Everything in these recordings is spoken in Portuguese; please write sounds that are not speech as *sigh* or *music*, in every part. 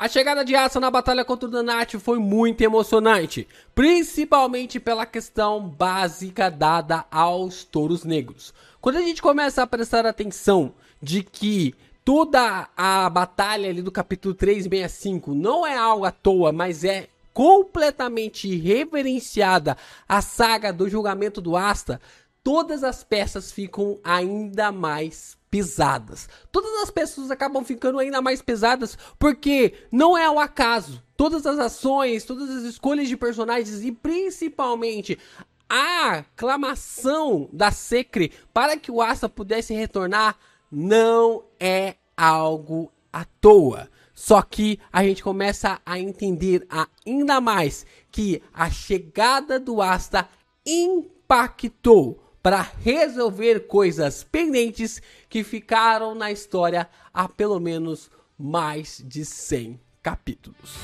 A chegada de Asa na batalha contra o Danat foi muito emocionante, principalmente pela questão básica dada aos touros negros. Quando a gente começa a prestar atenção de que toda a batalha ali do capítulo 365 não é algo à toa, mas é completamente reverenciada a saga do julgamento do Asta, todas as peças ficam ainda mais pesadas. Todas as peças acabam ficando ainda mais pesadas porque não é o acaso. Todas as ações, todas as escolhas de personagens e principalmente a aclamação da Secre para que o Asta pudesse retornar não é algo à toa. Só que a gente começa a entender ainda mais que a chegada do Asta impactou para resolver coisas pendentes que ficaram na história há pelo menos mais de 100 capítulos.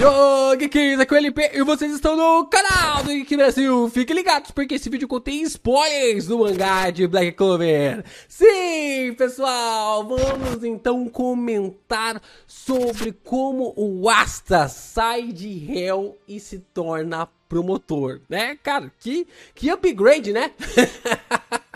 Yo, 15 com é o LP e vocês estão no canal do Geek Brasil. Fiquem ligados porque esse vídeo contém spoilers do mangá de Black Clover. Sim, pessoal, vamos então comentar sobre como o Asta sai de réu e se torna promotor, né? Cara, que, que upgrade, né? *laughs*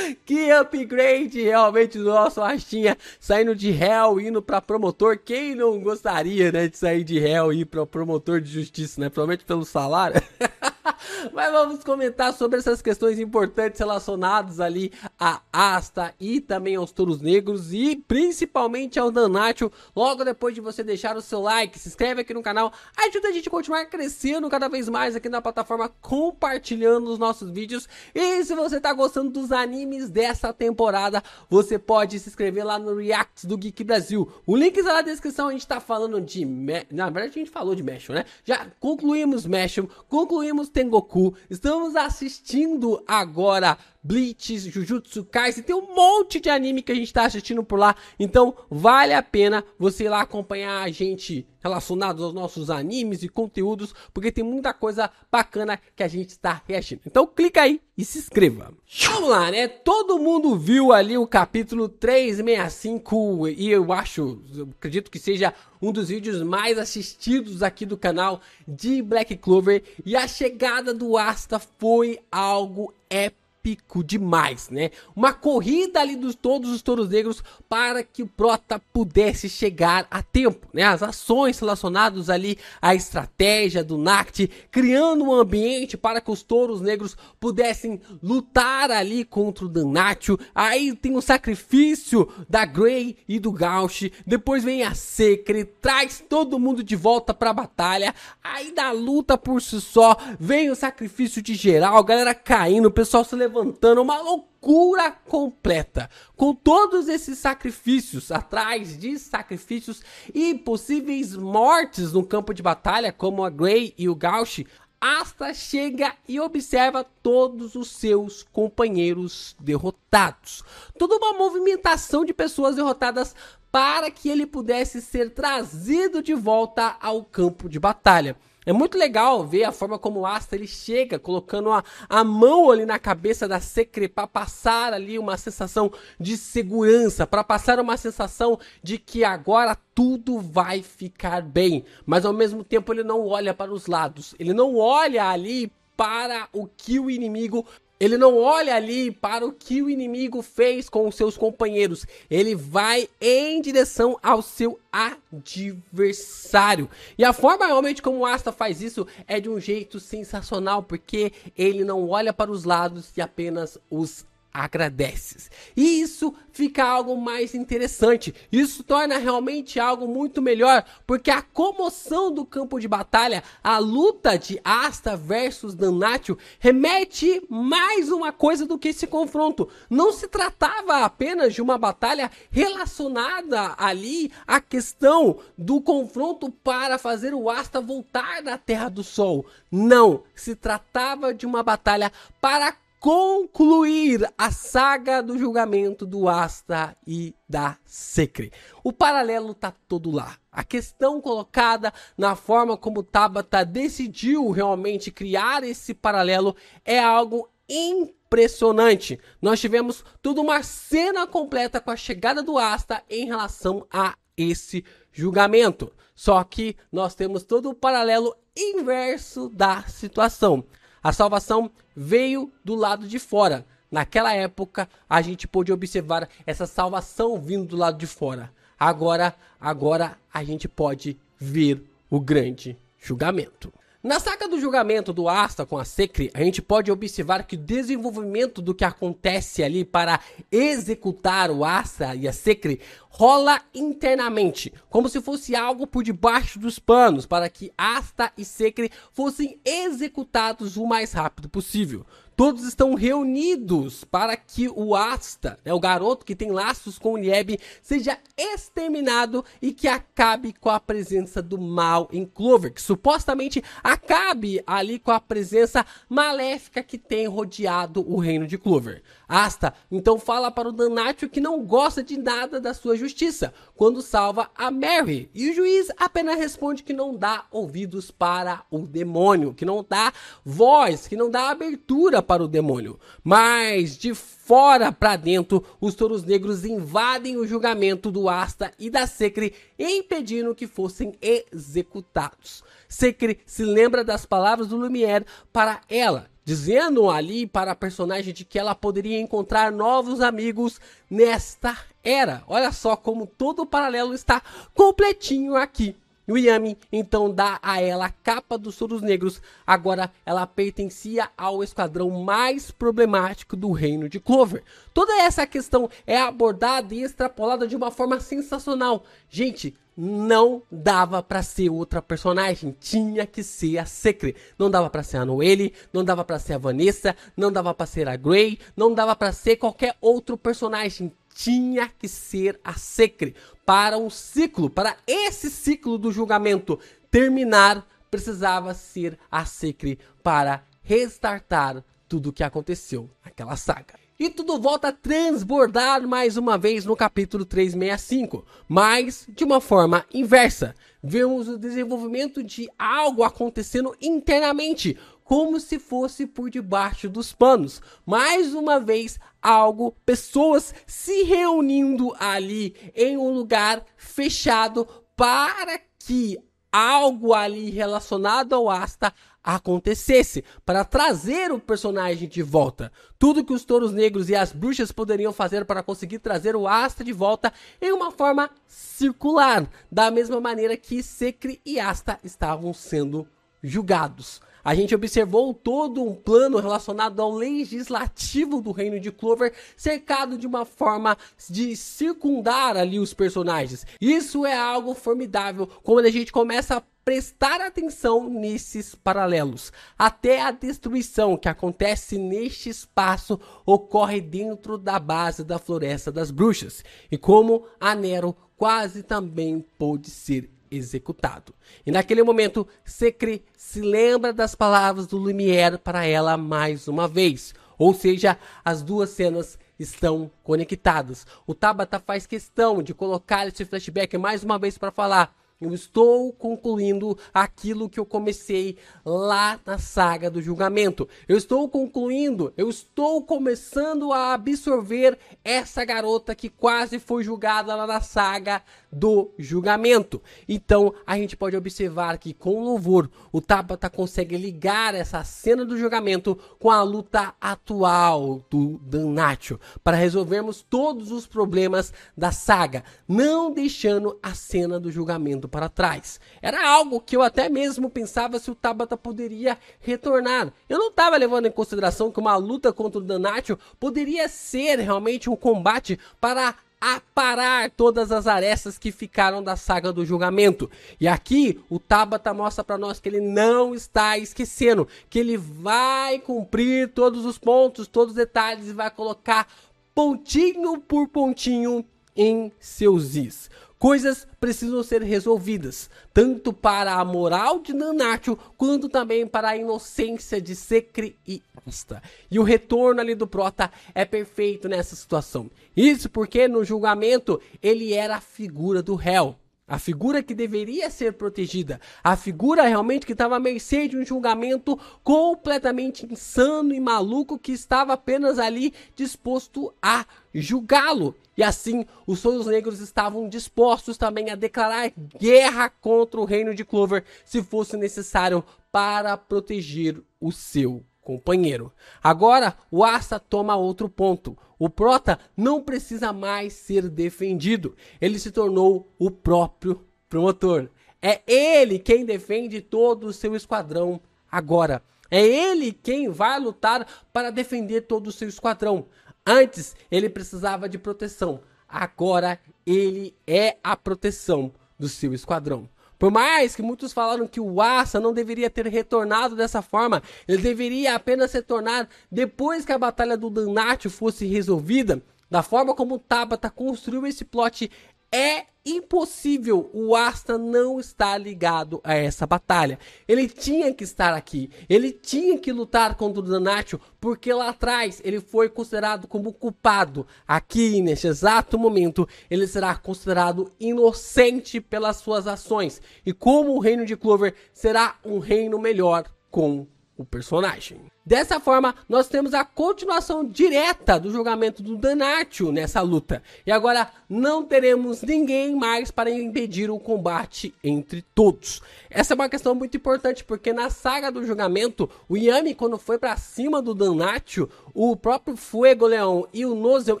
que upgrade realmente do nosso Rastinha, saindo de réu, indo pra promotor. Quem não gostaria, né, de sair de réu e ir pra promotor de justiça, né? Provavelmente pelo salário. *laughs* *laughs* Mas vamos comentar sobre essas questões importantes relacionadas ali à Asta e também aos touros negros e principalmente ao Danatio. Logo depois de você deixar o seu like, se inscreve aqui no canal, ajuda a gente a continuar crescendo cada vez mais aqui na plataforma, compartilhando os nossos vídeos. E se você tá gostando dos animes dessa temporada, você pode se inscrever lá no Reacts do Geek Brasil. O link está na descrição, a gente tá falando de... Me... Na verdade a gente falou de Mesh, né? Já concluímos Mesh, concluímos Tengoku. Estamos assistindo agora Bleach, Jujutsu Kaisen, tem um monte de anime que a gente tá assistindo por lá. Então vale a pena você ir lá acompanhar a gente relacionado aos nossos animes e conteúdos, porque tem muita coisa bacana que a gente está reagindo. Então clica aí e se inscreva. Vamos lá, né? Todo mundo viu ali o capítulo 365 e eu acho, eu acredito que seja um dos vídeos mais assistidos aqui do canal de Black Clover e a chegada do Asta foi algo épico épico demais, né? Uma corrida ali dos todos os touros negros para que o Prota pudesse chegar a tempo, né? As ações relacionadas ali à estratégia do NACT, criando um ambiente para que os touros negros pudessem lutar ali contra o Danatio. Aí tem o sacrifício da Grey e do Gauch, depois vem a Secre, traz todo mundo de volta para a batalha. Aí da luta por si só, vem o sacrifício de geral, galera caindo, o pessoal se levantando levantando uma loucura completa. Com todos esses sacrifícios, atrás de sacrifícios e possíveis mortes no campo de batalha, como a Grey e o Gauch, Asta chega e observa todos os seus companheiros derrotados. Toda uma movimentação de pessoas derrotadas para que ele pudesse ser trazido de volta ao campo de batalha. É muito legal ver a forma como o Asta ele chega, colocando a, a mão ali na cabeça da Secre para passar ali uma sensação de segurança, para passar uma sensação de que agora tudo vai ficar bem. Mas ao mesmo tempo ele não olha para os lados, ele não olha ali para o que o inimigo ele não olha ali para o que o inimigo fez com os seus companheiros. Ele vai em direção ao seu adversário. E a forma realmente como o Asta faz isso é de um jeito sensacional, porque ele não olha para os lados e apenas os agradeces. E isso fica algo mais interessante. Isso torna realmente algo muito melhor, porque a comoção do campo de batalha, a luta de Asta versus Danatio, remete mais uma coisa do que esse confronto. Não se tratava apenas de uma batalha relacionada ali à questão do confronto para fazer o Asta voltar da Terra do Sol. Não, se tratava de uma batalha para concluir a saga do julgamento do Asta e da Secre. O paralelo tá todo lá. A questão colocada na forma como Tabata decidiu realmente criar esse paralelo é algo impressionante. Nós tivemos toda uma cena completa com a chegada do Asta em relação a esse julgamento. Só que nós temos todo o paralelo inverso da situação. A salvação veio do lado de fora. Naquela época, a gente pôde observar essa salvação vindo do lado de fora. Agora, agora a gente pode ver o grande julgamento. Na saga do julgamento do Asta com a Secre, a gente pode observar que o desenvolvimento do que acontece ali para executar o Asta e a Secre rola internamente, como se fosse algo por debaixo dos panos, para que Asta e Secre fossem executados o mais rápido possível todos estão reunidos para que o Asta, né, o garoto que tem laços com o Nieb, seja exterminado e que acabe com a presença do mal em Clover, que supostamente acabe ali com a presença maléfica que tem rodeado o reino de Clover. Asta então fala para o Danatio que não gosta de nada da sua justiça quando salva a Mary, e o juiz apenas responde que não dá ouvidos para o demônio, que não dá voz, que não dá abertura para o demônio. Mas, de fora para dentro, os touros negros invadem o julgamento do Asta e da Secre, impedindo que fossem executados. Secre se lembra das palavras do Lumière para ela, dizendo ali para a personagem de que ela poderia encontrar novos amigos nesta era. Olha só como todo o paralelo está completinho aqui. E o Yami então dá a ela a capa dos Soros Negros. Agora ela pertencia ao esquadrão mais problemático do reino de Clover. Toda essa questão é abordada e extrapolada de uma forma sensacional. Gente, não dava para ser outra personagem, tinha que ser a Secret. Não dava para ser a Noelle, não dava para ser a Vanessa, não dava para ser a Grey, não dava para ser qualquer outro personagem tinha que ser a Secre para um ciclo, para esse ciclo do julgamento terminar, precisava ser a Secre para restartar tudo o que aconteceu naquela saga. E tudo volta a transbordar mais uma vez no capítulo 365, mas de uma forma inversa. Vemos o desenvolvimento de algo acontecendo internamente, como se fosse por debaixo dos panos. Mais uma vez, algo, pessoas se reunindo ali em um lugar fechado para que algo ali relacionado ao Asta acontecesse para trazer o personagem de volta. Tudo que os touros negros e as bruxas poderiam fazer para conseguir trazer o Asta de volta em uma forma circular, da mesma maneira que Secre e Asta estavam sendo julgados. A gente observou todo um plano relacionado ao legislativo do reino de Clover, cercado de uma forma de circundar ali os personagens. Isso é algo formidável quando a gente começa a prestar atenção nesses paralelos. Até a destruição que acontece neste espaço ocorre dentro da base da Floresta das Bruxas, e como a Nero quase também pôde ser executado. E naquele momento, Secre se lembra das palavras do Lumière para ela mais uma vez. Ou seja, as duas cenas estão conectadas. O Tabata faz questão de colocar esse flashback mais uma vez para falar: eu estou concluindo aquilo que eu comecei lá na saga do julgamento. Eu estou concluindo, eu estou começando a absorver essa garota que quase foi julgada lá na saga do julgamento. Então a gente pode observar que com louvor o Tabata consegue ligar essa cena do julgamento com a luta atual do Danatio para resolvermos todos os problemas da saga, não deixando a cena do julgamento para trás. Era algo que eu até mesmo pensava se o Tabata poderia retornar. Eu não estava levando em consideração que uma luta contra o Danatio poderia ser realmente um combate para aparar todas as arestas que ficaram da saga do julgamento. E aqui o Tabata mostra para nós que ele não está esquecendo, que ele vai cumprir todos os pontos, todos os detalhes e vai colocar pontinho por pontinho em seus is. Coisas precisam ser resolvidas, tanto para a moral de Nanatio, quanto também para a inocência de Secre e Asta. E o retorno ali do Prota é perfeito nessa situação. Isso porque no julgamento ele era a figura do réu a figura que deveria ser protegida, a figura realmente que estava à mercê de um julgamento completamente insano e maluco que estava apenas ali disposto a julgá-lo. E assim, os sonhos negros estavam dispostos também a declarar guerra contra o reino de Clover, se fosse necessário, para proteger o seu companheiro. Agora, o Asta toma outro ponto. O Prota não precisa mais ser defendido. Ele se tornou o próprio promotor. É ele quem defende todo o seu esquadrão agora. É ele quem vai lutar para defender todo o seu esquadrão. Antes ele precisava de proteção, agora ele é a proteção do seu esquadrão. Por mais que muitos falaram que o Asa não deveria ter retornado dessa forma, ele deveria apenas retornar depois que a batalha do Danatio fosse resolvida, da forma como o Tabata construiu esse plot é impossível o Asta não estar ligado a essa batalha. Ele tinha que estar aqui. Ele tinha que lutar contra o Danatio, porque lá atrás ele foi considerado como culpado. Aqui, neste exato momento, ele será considerado inocente pelas suas ações. E como o reino de Clover será um reino melhor com o personagem. Dessa forma, nós temos a continuação direta do julgamento do Danatio nessa luta. E agora não teremos ninguém mais para impedir o combate entre todos. Essa é uma questão muito importante porque na saga do julgamento, o Yami quando foi para cima do Danatio, o próprio Fuego Leão e o Nozel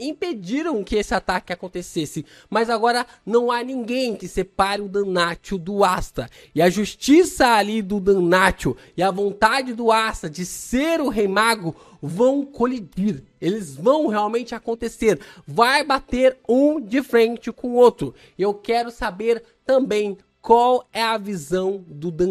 impediram que esse ataque acontecesse, mas agora não há ninguém que separe o Danatio do Asta. E a justiça ali do Danatio e a vontade do Asta de ser o Rei Mago vão colidir. Eles vão realmente acontecer. Vai bater um de frente com o outro. Eu quero saber também qual é a visão do Dan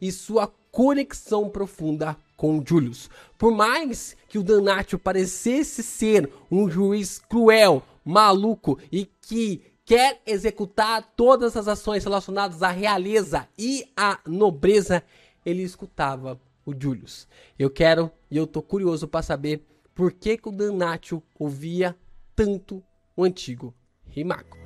e sua conexão profunda com Julius. Por mais que o Danatio parecesse ser um juiz cruel, maluco e que quer executar todas as ações relacionadas à realeza e à nobreza, ele escutava o Julius. Eu quero e eu tô curioso para saber por que, que o Danatio ouvia tanto o antigo Rimaco.